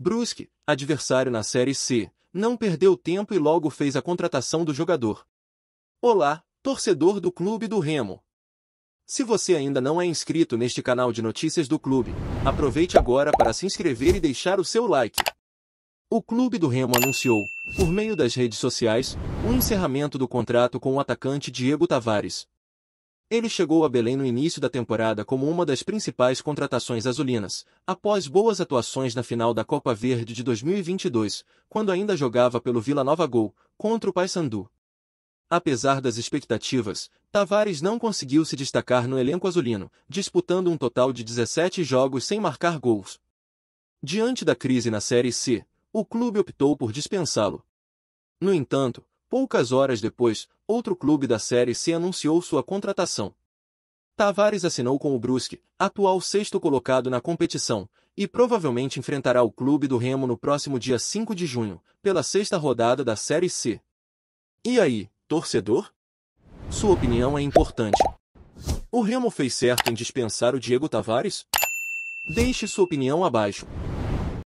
Brusque, adversário na Série C, não perdeu tempo e logo fez a contratação do jogador. Olá, torcedor do Clube do Remo. Se você ainda não é inscrito neste canal de notícias do clube, aproveite agora para se inscrever e deixar o seu like. O Clube do Remo anunciou, por meio das redes sociais, o encerramento do contrato com o atacante Diego Tavares, ele chegou a Belém no início da temporada como uma das principais contratações azulinas, após boas atuações na final da Copa Verde de 2022, quando ainda jogava pelo Vila Nova Gol, contra o Paysandu. Apesar das expectativas, Tavares não conseguiu se destacar no elenco azulino, disputando um total de 17 jogos sem marcar gols. Diante da crise na Série C, o clube optou por dispensá-lo. No entanto, Poucas horas depois, outro clube da Série C anunciou sua contratação. Tavares assinou com o Brusque, atual sexto colocado na competição, e provavelmente enfrentará o clube do Remo no próximo dia 5 de junho, pela sexta rodada da Série C. E aí, torcedor? Sua opinião é importante. O Remo fez certo em dispensar o Diego Tavares? Deixe sua opinião abaixo.